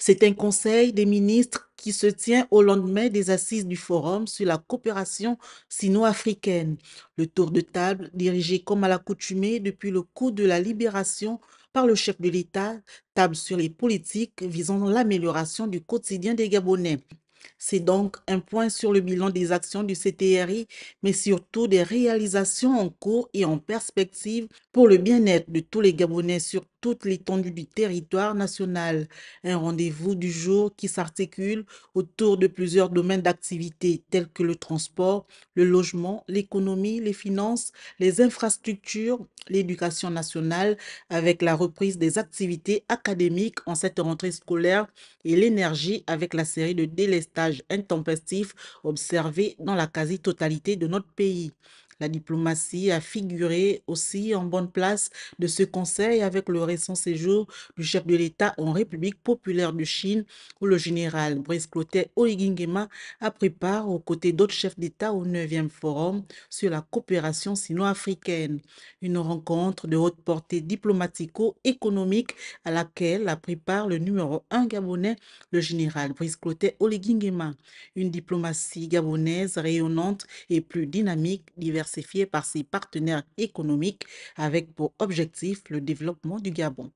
C'est un conseil des ministres qui se tient au lendemain des assises du Forum sur la coopération sino-africaine. Le tour de table, dirigé comme à l'accoutumée depuis le coup de la libération par le chef de l'État, table sur les politiques visant l'amélioration du quotidien des Gabonais. C'est donc un point sur le bilan des actions du CTRI, mais surtout des réalisations en cours et en perspective pour le bien-être de tous les Gabonais sur toute l'étendue du territoire national. Un rendez-vous du jour qui s'articule autour de plusieurs domaines d'activité tels que le transport, le logement, l'économie, les finances, les infrastructures, l'éducation nationale avec la reprise des activités académiques en cette rentrée scolaire et l'énergie avec la série de délestages intempestifs observés dans la quasi-totalité de notre pays. La diplomatie a figuré aussi en bonne place de ce conseil avec le récent séjour du chef de l'État en République populaire de Chine où le général Brice Clotet Oligingema a pris part aux côtés d'autres chefs d'État au 9e forum sur la coopération sino-africaine. Une rencontre de haute portée diplomatico-économique à laquelle a pris part le numéro un gabonais, le général Brice Clotet Oligingema. Une diplomatie gabonaise rayonnante et plus dynamique, diverse par ses partenaires économiques avec pour objectif le développement du Gabon.